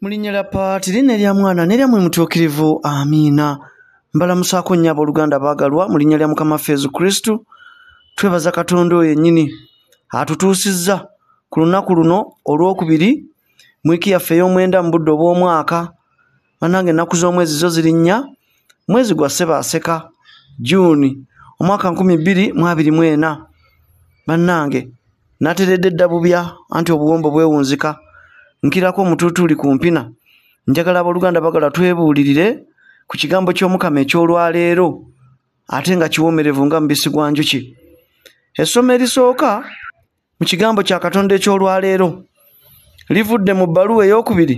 mulinnya lya paati linnya lya mwana neryamwe mutuukirivu amiina mbalamusaako nnyo abooluganda baagalwa mu linnya lya mukama waffe yesu kristu twebaza katonda oyo ennyini atutuusizza ku lunaku luno olwokubiri mwiki yaffe ey'omwenda mu budde obw'omwaka banange ennaku z'omwezi zo ziri nnya mwezi gwa sebaaseka juuni omwaka 224 bannange nateredde eddabubya anti obuwombo bwewunzika nkirako omututuuli ku mpina njagala abooluganda bagala twebuulirire ku kigambo ky'omukama ekyolwaleero ate nga kiwoomerevu nga mubisi gwa njuki essomo erisooka mu kigambo kya katonda ekyolwaleero livudde mu bbaluwa ey'okubiri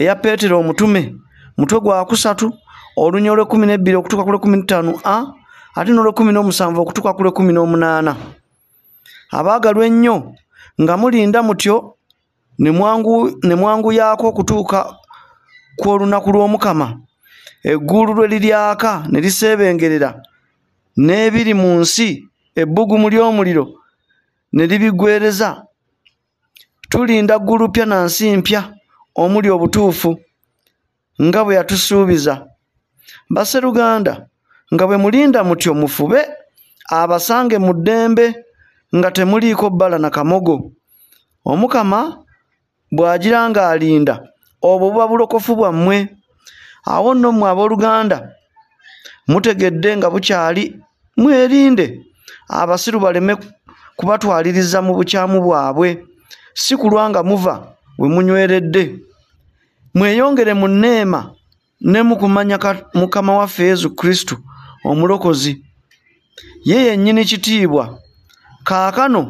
eya peetero omutume mutwe gwa kusatu olunya olw'ekumi n'ebbiri okutuuka ku lw'ekumi nitaano a ate n'olw'ekumi n'omusanvu okutuuka ku lw'ekumi n'omunaana abaagalwa ennyo nga mulinda mutyo ne mwanguyaako okutuuka kw'olunaku lw'omukama eggulu lwe liryaka ne lisebengerera n'ebiri mu nsi ebbugumu ly'omuliro ne libigwereza tulinda ggulu pya na nsi mpya omuli obutuufu nga bwe yatusuubiza baseruganda nga bwe mulinda mutyo mufube abasange mu ddembe nga temuliiko bbala na kamogo omukama bw'agira ng'alinda obwo buba bulokofu bwammwe awo nno mmwe abooluganda mutegedde nga bukyali mwerinde abasiru baleme kubatwaliriza mu bukyamu bwabwe si kulwa nga muva we munyweredde mweyongere mu nneema ne mu kumanya mukama waffe yesu kristo omulokozi ye yennyini kitiibwa kaakano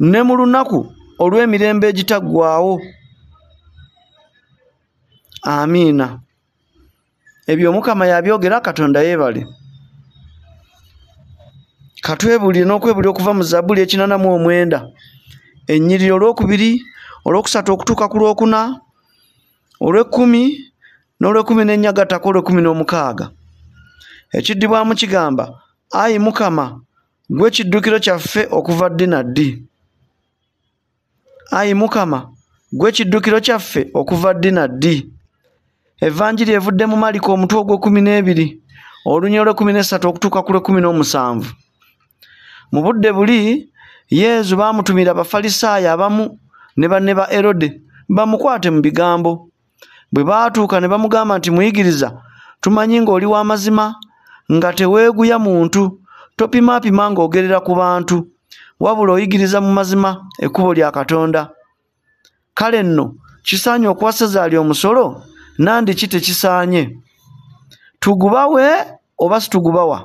ne mu lunaku olw'emirembe egitaggwaawo amiina ebyo omukama yabyogera katonda yeebale katwebuli n'okwebuli okuva mu zabbuli ekinanamu omwenda ennyiriro olwokubiri olwokusatu okutuuka ku lwokuna olwekkumi n'olwekumi n'ennyagatako olwekumi n'omukaaga ekiddibwamu kigamba ayi mukama gwe kiddukiro kyaffe okuva ddi na ddi ayi mukama gwe kiddukiro kyaffe okuva ddi na ddi evanjiri evudde mu maliko omutwe ogw'ekumi n'ebiri olunyi olw'ekumi n'essatu okutuuka ku lw'ekumi n'omusanvu mu budde buli yezu baamutumira abafalisaayo abamu ne banne ba erode bamukwate mu bigambo bwe baatuuka ne bamugamba nti muyigiriza tumanyi ng'oli w'amazima nga teweeguya muntu topimaapima ng'ogerera ku bantu wabula oyigiriza mu mazima ekkubo lya katonda kale nno kisaanye okuwasazaali omusolo nandi ki tekisaanye tugubawe oba situgubawa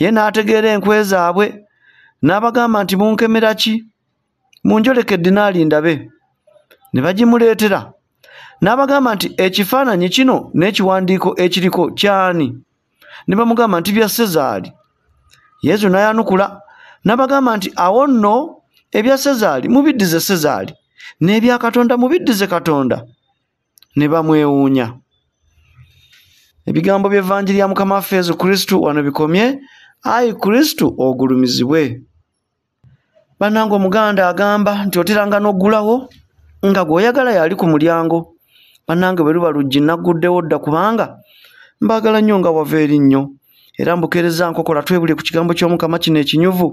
ye n'ategeera enkwe zaabwe n'abagamba nti munkemera ki munjoleka eddinaali ndabe ne bagimuleetera n'abagamba nti ekifaananyi kino n'ekiwandiiko ekiriko kyani ne bamugamba nti bya sezaali yesu n'ayanukula n'abagamba nti awo nno ebya sezaali mubiddize sezaali n'ebya katonda mubiddize katonda ne bamwewuunya ebigambo by'evanjiri ya mukama waffe yezu kristu wano bikomye ayi kristu ogulumizibwe bannanga omuganda agamba nti oteranga n'oggulawo nga gw'oyagala yali ku mulyango bannanga bwe luba lujji nnagguddewo dda kubanga mbaagala nnyo nga wava erinnyo era mbukereza nkokola twebulye ku kigambo ky'omukama kino ekinyuvu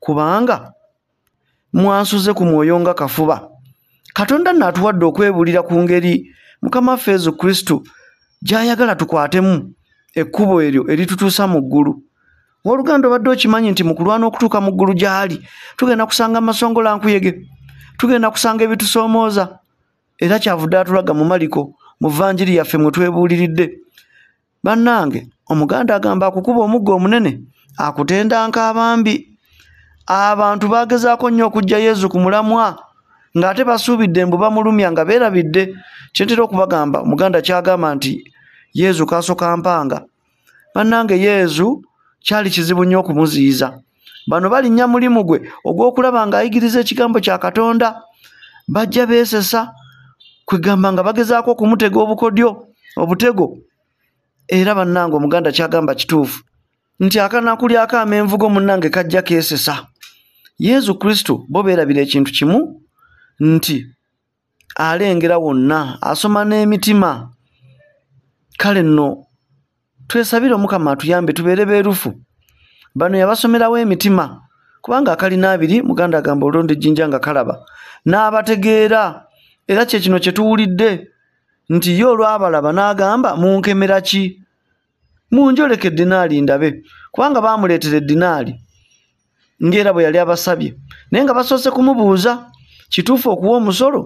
kubanga mwansuze ku mwoyo nga kafuba katonda naatuwadde okwebulira ku ngeri mukama waffe yezu kristo gy'ayagala tukwatemu ekkubo eryo eritutuusa mu ggulu waoluganda obadde okimanyi nti mu kulwana okutuuka mu ggulu gy'ali tugenda kusanga amasongola nkuyege tugenda kusanga ebitusoomooza era kyavudde atulaga mu maliko mu vanjiri yaffe mwe twebuuliridde bannange omuganda agamba akukuba omugga omunene akutenda nk'abambi abantu bagezaako nnyo okujja yesu ku mulamwa ng'ate basuubidde mbu bamulumya nga beerabidde kyentera okubagamba omuganda kyagamba nti yesu kaasoka mpanga bannange yesu kyali kizibu nnyo okumuziyiza bano balinnya mulimu gwe ogw'okulaba ng'ayigiriza ekigambo kya katonda bajja beesesa kwegamba nga bagezaako okumutega obukodyo obutego era bannange omuganda kyagamba kituufu nti akanaakulyako amenvugo munnange kajja keesesa yesu kristo bo beerabira ekintu kimu nti alengera wonna asoma n'emitima kale nno twesabire omukama atuyambe tubeere beerufu bano yabasomerawo emitima kubanga akalina abiri muganda agamba olondi ejjinja nga kalaba n'abategeera era kye kino kye tuwulidde nti ye olwabalaba n'agamba munkemera ki munjolekedde naali ndabe kubanga baamuleetera eddinaali ng'era bwe yali abasabye naye nga basoose kumubuuza kituufu okuwa omusolo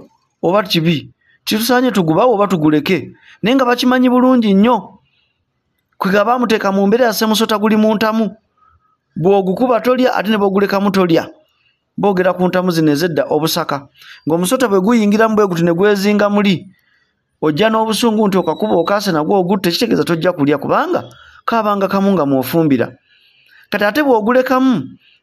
oba kibi kitusaanye tugubawo oba tuguleke naye nga bakimanyi bulungi nnyo kwega baamuteeka mu mbeera yasemusota guli mu ntamu bw'ogukuba tolya ate ne bwogulekamu tolya boogera ku ntamu zino ez'edda obusaka ng'omusota bwe guyingiramu bwe guti ne gwezinga muli ojja n'obusungu nti okakuba okaase nagwo ogutte kitegeeza tojja kulya kubanga kaabanga kamu nga mwofumbira kati ate bw'ogulekamu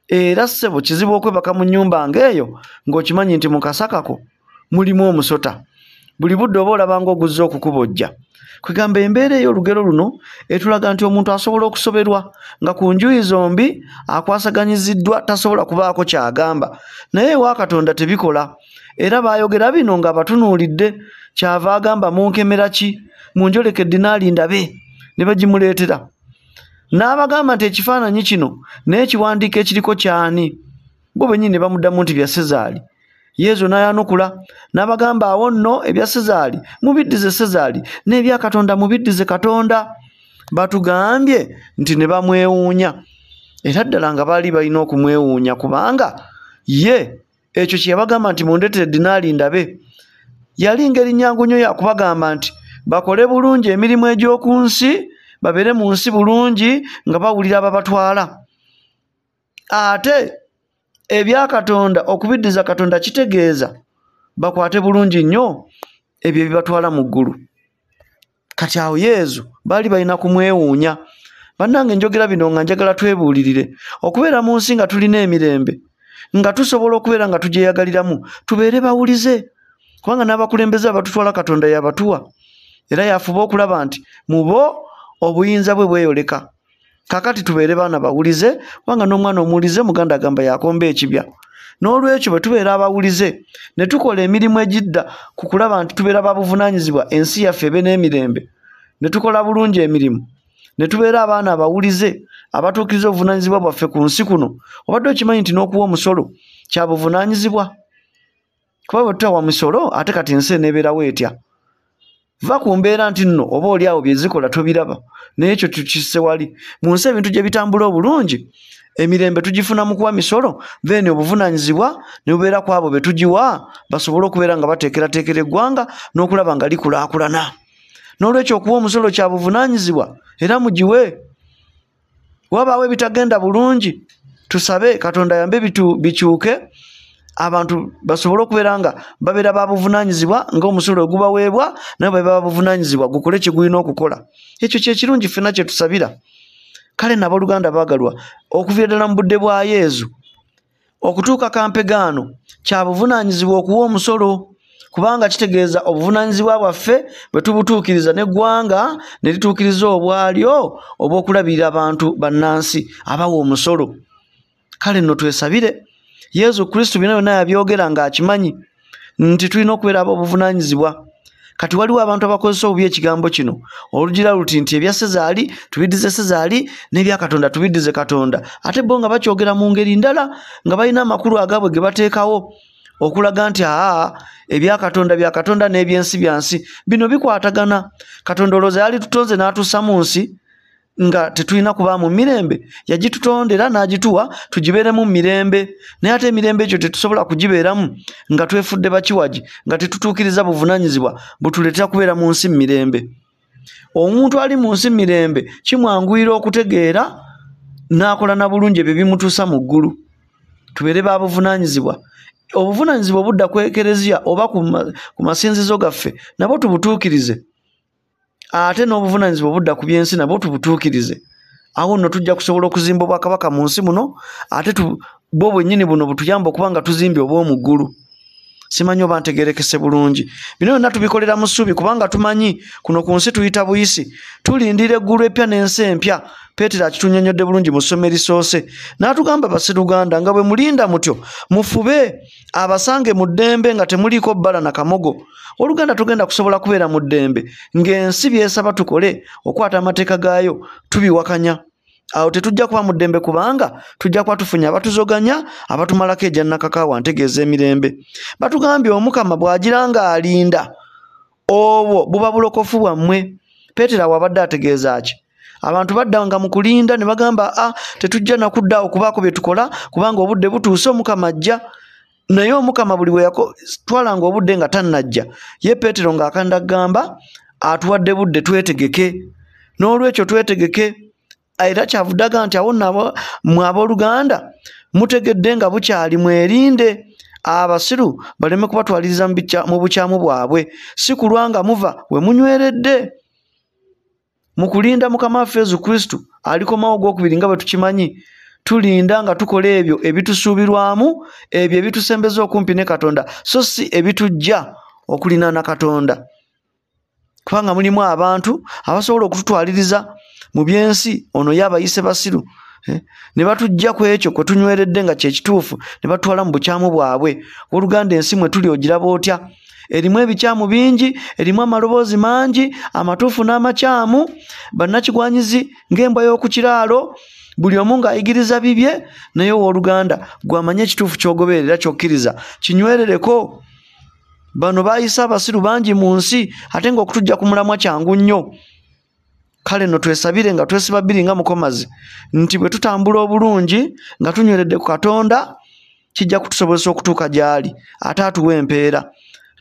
era ssebo kizibu okwebaka mu nyumba ng'eyo ng'okimanyi nti mu kasakako mulimu omusota buli budde oba olabanga oguzza okukubojja kwegamba embeera ey'olugero luno etulaga nti omuntu asobola okusoberwa nga ku njuyi zombi akwasaganyiziddwa tasobola kubaako ky'agamba naye ewa katonda tebikola era baayogera bino nga batunuulidde kyava agamba munkemera ki munjoleka eddinaali ndabe ne bagimuleetera n'abagamba nti ekifaananyi kino n'ekiwandiiko ekiriko kyani bo bennyini ne bamuddamu nti bya sezaali yezu n'ayanukula n'abagamba awo nno ebya sezaali mubiddize sezaali n'ebya katonda mubiddize katonda batugambye nti ne bamwewuunya era ddala nga baali balina okumwewuunya kubanga ye ekyo kye yabagamba nti mundeetere dinaali ndabe yali ngeri nyangu nnyo yakubagamba nti bakole bulungi emirimu egy'oku nsi babere mu nsi bulungi nga bawulira babatwala ate ebya katonda okubiddiza katonda kitegeeza bakwate bulungi nnyo ebyo ebibatwala mu ggulu kati awo yezu baali balina kumwewuunya bannange njogera bino nga njagala twebuulirire okubeera mu nsi nga tulina emirembe nga tusobola okubeera nga tugyeyagaliramu tubeere bawulize kubanga n'abakulembeze abatutwala katonda yabatuwa era yafuba okulaba nti mubo obuyinza bwe bweyoleka kakati tubeere baana bawulize kubanga n'omwana omuwulize muganda agamba yakomba ekibya n'olwekyo bwe tubeera abawulize ne tukola emirimu egidda ku kulaba nti tubeera babuvunaanyizibwa ensi yaffe ebe n'emirembe ne tukola bulungi emirimu ne tubeera abaana abawulize abatuukiriza obuvunaanyizibwa bwaffe ku nsi kuno obadde okimanyi nti n'okuwa omusolo kyabuvunaanyizibwa kuba bwe tutawa misolo ate kati ensi eneebeerawo etya va ku mbeera nti nno oba oli awo byezikola tobiraba naye ekyo tukisse wali mu nsi ebintu gye bitambula obulungi emirembe tugifuna mu kuwa misolo then obuvunanyizibwa ne bubeera ku abo be tugiwa basobole okubeera nga bateekerateekera eggwanga n'okulaba nga likulaakulana n'olwekyo okuwa omusolo kya buvunanyizibwa era mugiwe wabaawo ebitagenda bulungi tusabe katonda ayambe bikyuke abantu basobole okubeera nga babeera babuvunanyizibwa ngaomusolo ogubaweebwa naye babeera babuvunanyizibwa gukole kyegulina okukola ekyo kyekirungi fena kyetusabira kale naboluganda bagalwa okuviira ddala mu budde bwa yeezu okutuuka kampegaano kyabuvunanyizibwa okuwa omusolo kubanga kitegeeza obuvunanyizibwa bwaffe bwe tubutuukiriza neggwanga ne lituukiriza obwalyo oba okulabirira abantu bannansi abawa omusolo kale nno twesabire yesu kristo bino byona yabyogera ng'akimanyi nti tulina okubeeraba obuvunanyizibwa kati waliwo abantu abakozesa obubi ekigambo kino olugira luti nti ebya sezaali tubiddize sezaali n'ebya katonda tubiddize katonda ate bo nga bakyogera mu ngeri ndala nga balina amakulu agabwe ge bateekawo okulaga nti aa ebya katonda bya katonda n'ebyensi byansi bino bikwatagana katonda olowooza yali tutonze n'atuusa mu nsi nga tetulina kubaamu mirembe yagitutondera n'agituwa tugibeeremu mirembe naye ate emirembe egyo tetusobola kugibeeramu nga twefudde bakiwagi nga tetutuukiriza buvunaanyizibwa butuleetera kubeera mu nsi mirembe omuntu ali mu nsi mirembe kimwanguyira okutegeera n'akolana bulungi ebyo bimutuusa mu ggulu tubeere ba buvunaanyizibwa obuvunaanyizibwa obudda kwekereziya oba ku masinzizo gaffe nabwo tubutuukirize ate n'obuvunaanyizibwa obudda ku byensi nabwo tubutuukirize awo nno tujja kusobola okuzimba obwakabaka mu nsi muno ate bwo bwennyini buno butuyamba okuba nga tuzimbye obw'omuggulu simanyi oba ntegerekese bulungi bino byonna tubikolera mu ssuubi kubanga tumanyi kuno ku nsi tuyita buyisi tulindira eggulu epya n'ensi empya peetero akitunyonyodde bulungi mu ssomo erisoose n'atugamba baseruganda nga bwe mulinda mutyo mufube abasange mu ddembe nga temuliiko bbala na kamogo oluganda tugenda kusobola kubeera mu ddembe ng'ensi byesaba tukole okwata amateeka gaayo tubiwakanya awo tetujja kuba mu ddembe kubanga tujja kuba tufunye abatuzoganya abatumalako ejyannakakaawa ntegeeza emirembe batugambye omukama bw'agira nga alinda obwo buba bulokofu bwammwe peetero awo abadde ategeeza ki abantu baddanga mu kulinda ne bagamba a tetujja nakuddaawo kubaako bye tukola kubanga obudde butuuse omukama ajja naye omukama buli weyatwalanga obudde nga tannajja ye peetero ng'akandagamba atuwadde budde twetegeke n'olwekyo twetegeke era kyavuddaga nti awo nabo mwe abooluganda mutegedde nga bukyali mwerinde abasiru baleme kubatwaliriza mu bukyamu bwabwe si kulwa nga muva we munyweredde mu kulinda mukama waffe yezu kristu alikomawo gwokubiri nga bwe tukimanyi tulinda nga tukola ebyo ebitusuubirwamu ebyo ebitusembeza okumpi ne katonda so si ebitujja okulinana katonda kubanga mulimu abantu abasobola okututwaliriza mu byensi ono ye abayise basiru ne batujja ku ekyo kwe tunyweredde nga kyekituufu ne batwala mu bukyamu bwabwe oluganda ensi mwe tuli ogiraba otya erimu ebikyamu bingi erimu amaloboozi mangi amatuufu n'amakyamu bannakigwanyizi ng'embwa y'oku kiraalo buli omu ng'ayigiriza bibye naye owooluganda gwamanye ekituufu ky'ogoberera ky'okkiriza kinywerereko bano baayise abasiru bangi mu nsi ate ng'okutujja ku mulamwa kyangu nnyo kale no twesabire nga twesiba nga mukomazi nti bwe tutambula obulungi nga tunyweredde ku katonda kijja kutusobozesa okutuuka gyali ate atuwa empeera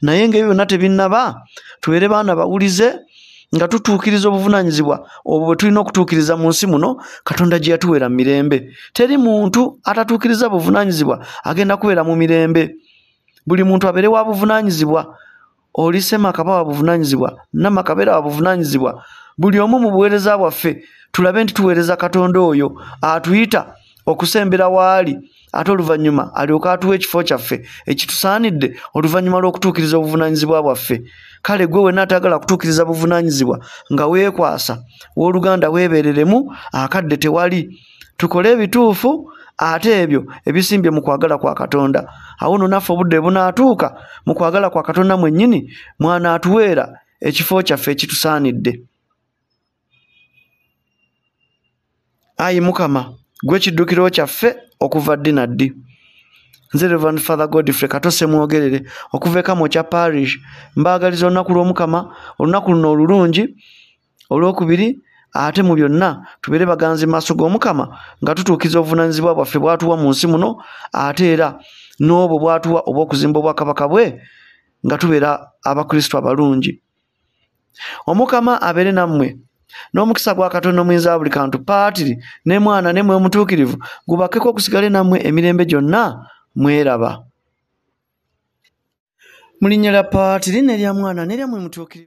naye ngaebyo byonna tebinnaba tubeere baana bawulize nga tutuukiriza obuvunaanyizibwa obwo bwe tulina okutuukiriza mu nsi muno katonda gye yatuweera mu mirembe teri muntu atatuukiriza buvunaanyizibwa agenda kubeera mu mirembe buli muntu abeere wa buvunaanyizibwa oli semakaba wa buvunaanyizibwa namakabeera wa buvunaanyizibwa buli omu mu buweereza bwaffe tulabe nti tuweereza katonda oyo atuyita okusembera waali ate oluvannyuma alyoka atuwa ekifo kyaffe ekitusaanidde oluvannyuma lw'okutuukiriza obuvunaanyizibwa bwaffe kale gwe wena atagala kutuukiriza buvunaanyizibwa nga weekwasa woluganda weebereremu akadde tewali tukole ebituufu ate ebyo ebisimbye mu kwagala kwa katonda awo no naffe obudde bunaatuuka mu kwagala kwa katonda mwennyini mwanaatuweera ekifo kyaffe ekitusaanidde ayi mukama gwe kiddukiro kyaffe okuva ddi na ddi nze revan father godfrey katose mwogerere okuva eka mwekya parish mbaagaliza olunaku lw'omukama olunaku luno olulungi olwokubiri ate mu byonna tubeere baganzi maaso g'omukama nga tutuukiza obuvunanyizibwa bwaffe bwatuwa mu nsi muno ate era n'obwo bwatuwa obw'okuzimba obwakabaka bwe nga tubeera abakristu abalungi omukama abeere nammwe n'omukisa gwa katonda omuyinza buli kantu paatiri ne mwana ne mwe omutuukirivu gubakeko okusigale nammwe emirembe gyonna mweraba mu linnya lya paatiri n'erya mwana n'erya mwe mutuukirivu